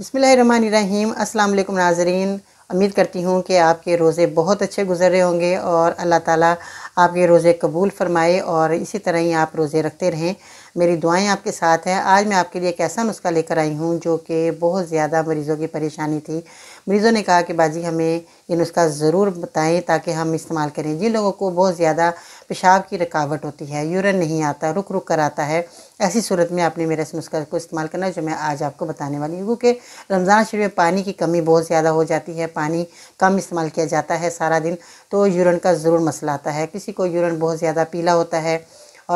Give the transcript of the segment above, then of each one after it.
बसमिल रहीम अस्सलाम नाजरीन उम्मीद करती हूँ कि आपके रोज़े बहुत अच्छे गुजर रहे होंगे और अल्लाह ताला आपके रोज़े कबूल फरमाए और इसी तरह ही आप रोज़े रखते रहें मेरी दुआएं आपके साथ हैं आज मैं आपके लिए एक ऐसा नुस्खा लेकर आई हूँ जो कि बहुत ज़्यादा मरीज़ों की परेशानी थी मरीज़ों ने कहा कि बाजी हमें ये नुस्खा ज़रूर बताएं ताकि हम इस्तेमाल करें जिन लोगों को बहुत ज़्यादा पेशाब की रुकावट होती है यूरन नहीं आता रुक रुक कर आता है ऐसी सूरत में आपने मेरे इस नुस्खा को इस्तेमाल करना जो मैं आज आपको बताने वाली हूँ क्योंकि रमज़ान शरीफ में पानी की कमी बहुत ज़्यादा हो जाती है पानी कम इस्तेमाल किया जाता है सारा दिन तो यूरन का ज़रूर मसला आता है किसी को यूरन बहुत ज़्यादा पीला होता है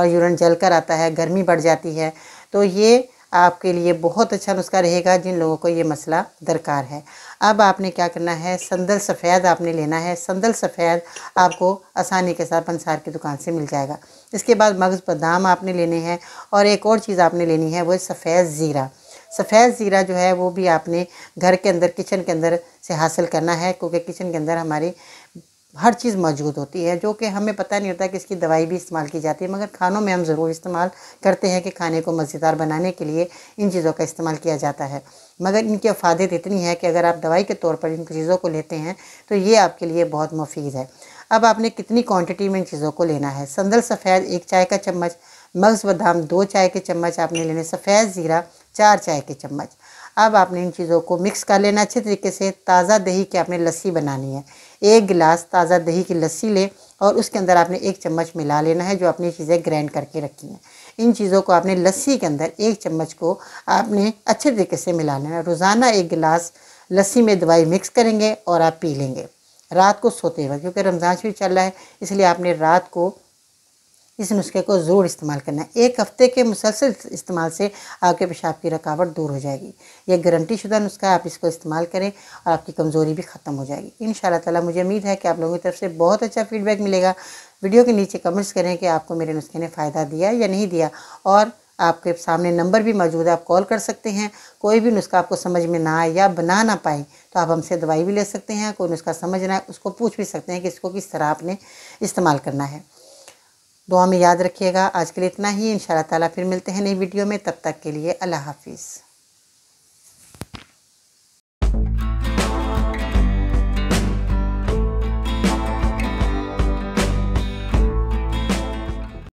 और यूरन जल कर आता है गर्मी बढ़ जाती है तो ये आपके लिए बहुत अच्छा नुस्खा रहेगा जिन लोगों को ये मसला दरकार है अब आपने क्या करना है संदल सफ़ेद आपने लेना है संदल सफ़ेद आपको आसानी के साथ पंसार की दुकान से मिल जाएगा इसके बाद मगज़ बादाम आपने लेने हैं और एक और चीज़ आपने लेनी है वो सफ़ेद ज़ीरा सफ़ेद ज़ीरा जो है वो भी आपने घर के अंदर किचन के अंदर से हासिल करना है क्योंकि किचन के अंदर हमारी हर चीज़ मौजूद होती है जो कि हमें पता नहीं होता कि इसकी दवाई भी इस्तेमाल की जाती है मगर खानों में हम ज़रूर इस्तेमाल करते हैं कि खाने को मज़ेदार बनाने के लिए इन चीज़ों का इस्तेमाल किया जाता है मगर इनकी अफादत इतनी है कि अगर आप दवाई के तौर पर इन चीज़ों को लेते हैं तो ये आपके लिए बहुत मुफीद है अब आपने कितनी क्वान्टिटी में इन चीज़ों को लेना है संदल सफ़ेद एक चाय का चम्मच मगज़ बादाम दो चाय के चम्मच आपने लेने सफ़ेद ज़ीरा चार चाय के चम्मच अब आपने इन चीज़ों को मिक्स कर लेना अच्छे तरीके से ताज़ा दही की आपने लस्सी बनानी है एक गिलास ताज़ा दही की लस्सी लें और उसके अंदर आपने एक चम्मच मिला लेना है जो आपने चीज़ें ग्राइंड करके रखी हैं इन चीज़ों को आपने लस्सी के अंदर एक चम्मच को आपने अच्छे तरीके से मिला लेना है रोज़ाना एक गिलास लस्सी में दवाई मिक्स करेंगे और आप पी लेंगे रात को सोते वक्त क्योंकि रमज़ान शरीफ चल रहा है इसलिए आपने रात को इस नुस्खे को ज़रूर इस्तेमाल करना है एक हफ्ते के मुसलसल इस्तेमाल से आपके पेशाब की रकावट दूर हो जाएगी यह गारंटी शुदा नुस्खा है आप इसको इस्तेमाल करें और आपकी कमज़ोरी भी ख़त्म हो जाएगी इन ताला मुझे उम्मीद है कि आप लोगों की तरफ से बहुत अच्छा फीडबैक मिलेगा वीडियो के नीचे कमेंट्स करें कि आपको मेरे नुस्खे ने फ़ायदा दिया या नहीं दिया और आपके सामने नंबर भी मौजूद है आप कॉल कर सकते हैं कोई भी नुस्खा आपको समझ में ना आए या बना ना पाए तो आप हमसे दवाई भी ले सकते हैं कोई नुस्खा समझ ना आए उसको पूछ भी सकते हैं कि इसको किस तरह आपने इस्तेमाल करना है दुआ में याद रखिएगा आज के लिए इतना ही इन ताला फिर मिलते हैं नई वीडियो में तब तक के लिए अल्लाह हाफिज़